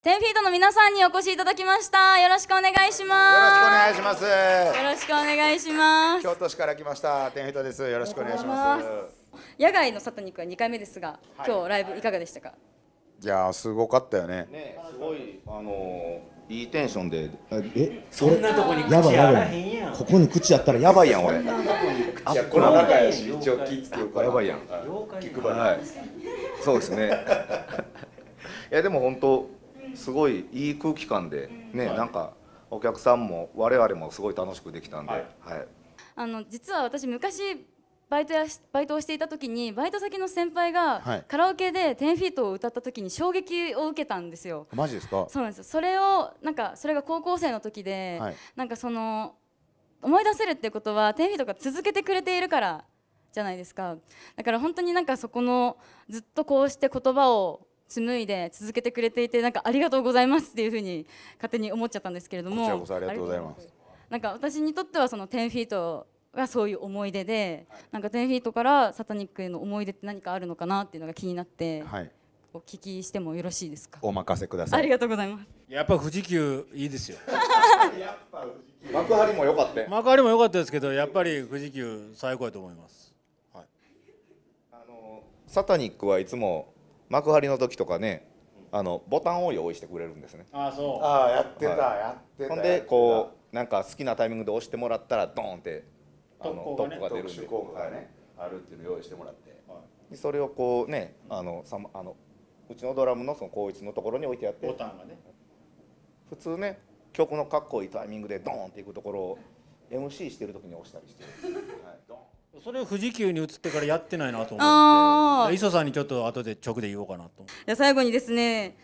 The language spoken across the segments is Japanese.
テンフィートの皆さんにお越しいただきましたよろしくお願いしますよろしくお願いしますよろしくお願いします京都市から来ましたテンフィートですよろしくお願いします野外の里肉は2回目ですが、はい、今日ライブいかがでしたかいやすごかったよねねすごいあのー、いいテンションでえそんなとこにやばいやばいここに口やったらやばいやん俺いやこの中やし一応気つけようやばいやん気配り、い、そうですね いやでも本当すごいいい空気感でね、はい、なんかお客さんも我々もすごい楽しくできたんで、はい、はい、あの実は私昔バイトやバイトをしていた時にバイト先の先輩がカラオケで10フィートを歌った時に衝撃を受けたんですよ。マジですかそうなんですそれをなんかそれが高校生の時で、はい、なんかその思い出せるってことは10フィートが続けてくれているからじゃないですかだから本当になんかそこのずっとこうして言葉を紡いで続けてくれていてなんかありがとうございますっていうふうに勝手に思っちゃったんですけれどもこちらこそありがとうございますなんか私にとってはその10フィートがそういう思い出で、はい、なんか10フィートからサタニックへの思い出って何かあるのかなっていうのが気になって、はい、お聞きしてもよろしいですかお任せくださいありがとうございますやっぱ富士急いいですよ幕張も良かった幕張も良かったですけどやっぱり富士急最高やと思います、はい、あのサタニックはいつも幕張の時とかねあのボタンを用意してくれるんですねあそうあやってた、はい、やってたほんでこうなんか好きなタイミングで押してもらったらドーンってあのトップが出るんで特殊効果がね、あるっていうのを用意してもらって、はい、それをこうねあのさま、あのうちのドラムのその高一のところに置いてあってボタンがね普通ね曲のかっこいいタイミングでドーンっていくところを MC してる時に押したりしてるそれを富士急に移ってからやってないなと思って磯さんにちょっと後で直で言おうかなとじ最後にですね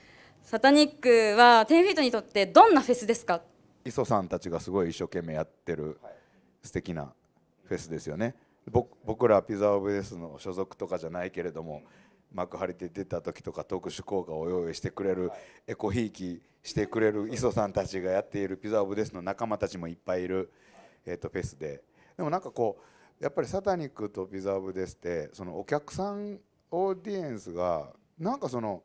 サタニックは10フィートにとってどんなフェスですか磯さんたちがすごい一生懸命やってる素敵なフェスですよね僕らピザ・オブ・デスの所属とかじゃないけれども幕張で出た時とか特殊効果を用意してくれるエコひいきしてくれる磯さんたちがやっているピザ・オブ・デスの仲間たちもいっぱいいる、えとフェスででもなんかこうやっぱりサタニックとビザーブですってそのお客さんオーディエンスがなんかその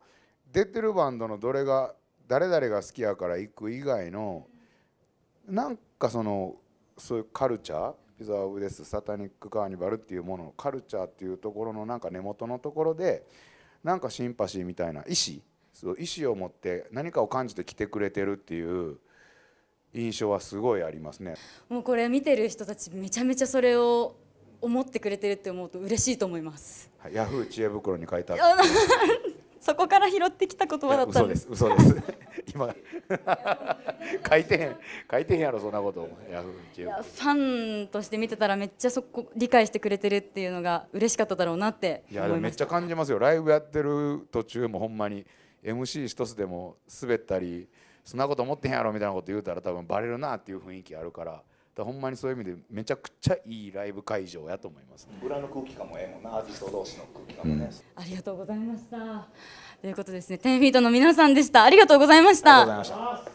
出てるバンドのどれが誰々が好きやから行く以外のなんかそのそういうカルチャーピザ・オブ・デスサタニック・カーニバルっていうものカルチャーっていうところのなんか根元のところでなんかシンパシーみたいな意思そう意志を持って何かを感じて来てくれてるっていう印象はすごいありますねもうこれ見てる人たちめちゃめちゃそれを思ってくれてるって思うと嬉しいと思います。はい、ヤフー知恵袋に書いてある。そこから拾ってきた言葉だったんです。嘘です。嘘です。今 書いてへん書いてへんやろそんなことヤフー知恵袋。ファンとして見てたらめっちゃそこ理解してくれてるっていうのが嬉しかっただろうなっていやめっちゃ感じますよ。ライブやってる途中もほんまに MC 一つでも滑ったりそんなこと思ってへんやろみたいなこと言うたら多分バレるなっていう雰囲気あるから。だほんまにそういう意味でめちゃくちゃいいライブ会場やと思います、ね、裏の空気感もええもんなアーティスト同士の空気感もね、うん、ありがとうございましたということですね10フィートの皆さんでしたありがとうございました